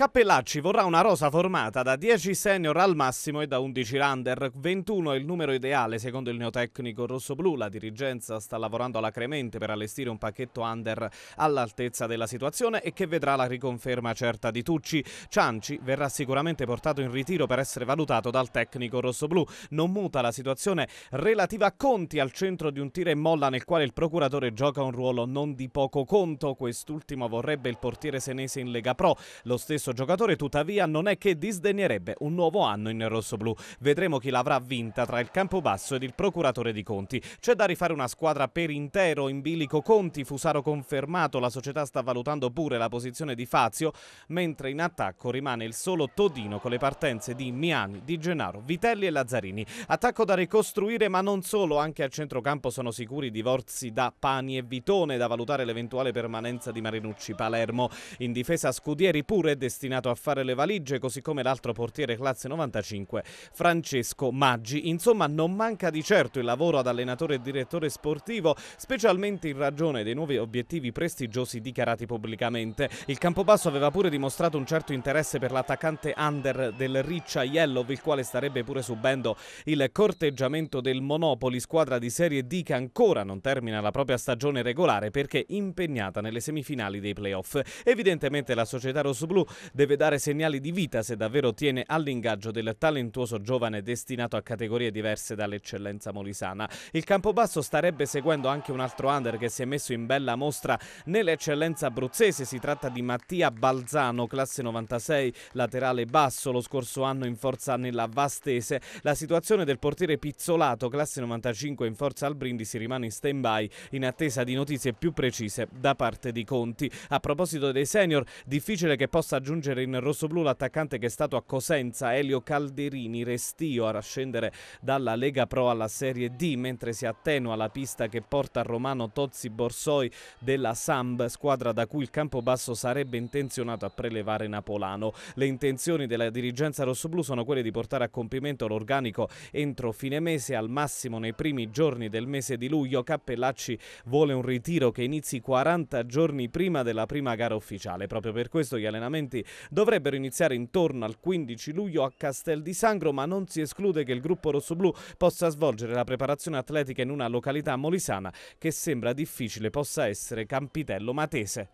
Cappellacci vorrà una rosa formata da 10 senior al massimo e da 11 under. 21 è il numero ideale secondo il neotecnico rossoblu. La dirigenza sta lavorando alacremente per allestire un pacchetto under all'altezza della situazione e che vedrà la riconferma certa di Tucci. Cianci verrà sicuramente portato in ritiro per essere valutato dal tecnico rossoblu. Non muta la situazione relativa a Conti al centro di un tira e molla nel quale il procuratore gioca un ruolo non di poco conto. Quest'ultimo vorrebbe il portiere senese in Lega Pro. Lo stesso questo giocatore tuttavia non è che disdegnerebbe un nuovo anno in rossoblù. Vedremo chi l'avrà vinta tra il Campobasso ed il procuratore di Conti. C'è da rifare una squadra per intero in bilico Conti, Fusaro confermato, la società sta valutando pure la posizione di Fazio, mentre in attacco rimane il solo Todino con le partenze di Miani, Di Gennaro, Vitelli e Lazzarini. Attacco da ricostruire ma non solo, anche al centrocampo sono sicuri i divorzi da Pani e Vitone, da valutare l'eventuale permanenza di Marinucci Palermo. In difesa Scudieri pure De destinato a fare le valigie, così come l'altro portiere classe 95, Francesco Maggi. Insomma, non manca di certo il lavoro ad allenatore e direttore sportivo, specialmente in ragione dei nuovi obiettivi prestigiosi dichiarati pubblicamente. Il Campobasso aveva pure dimostrato un certo interesse per l'attaccante under del Riccia Yellov, il quale starebbe pure subendo il corteggiamento del Monopoli, squadra di Serie D che ancora non termina la propria stagione regolare perché impegnata nelle semifinali dei playoff. Evidentemente la società rossoblù deve dare segnali di vita se davvero tiene all'ingaggio del talentuoso giovane destinato a categorie diverse dall'eccellenza molisana. Il Campobasso starebbe seguendo anche un altro under che si è messo in bella mostra nell'eccellenza abruzzese, si tratta di Mattia Balzano, classe 96, laterale basso, lo scorso anno in forza nella Vastese. La situazione del portiere Pizzolato, classe 95 in forza al Brindisi, rimane in stand-by in attesa di notizie più precise da parte di Conti. A proposito dei senior, difficile che possa aggiungere raggiungere in rossoblu l'attaccante che è stato a Cosenza, Elio Calderini, restio a scendere dalla Lega Pro alla Serie D, mentre si attenua la pista che porta a Romano Tozzi Borsoi della Samb, squadra da cui il Campobasso sarebbe intenzionato a prelevare Napolano. Le intenzioni della dirigenza rossoblu sono quelle di portare a compimento l'organico entro fine mese, al massimo nei primi giorni del mese di luglio. Cappellacci vuole un ritiro che inizi 40 giorni prima della prima gara ufficiale. Proprio per questo gli allenamenti Uniti. Dovrebbero iniziare intorno al 15 luglio a Castel di Sangro, ma non si esclude che il gruppo rossoblu possa svolgere la preparazione atletica in una località molisana che sembra difficile possa essere Campitello Matese.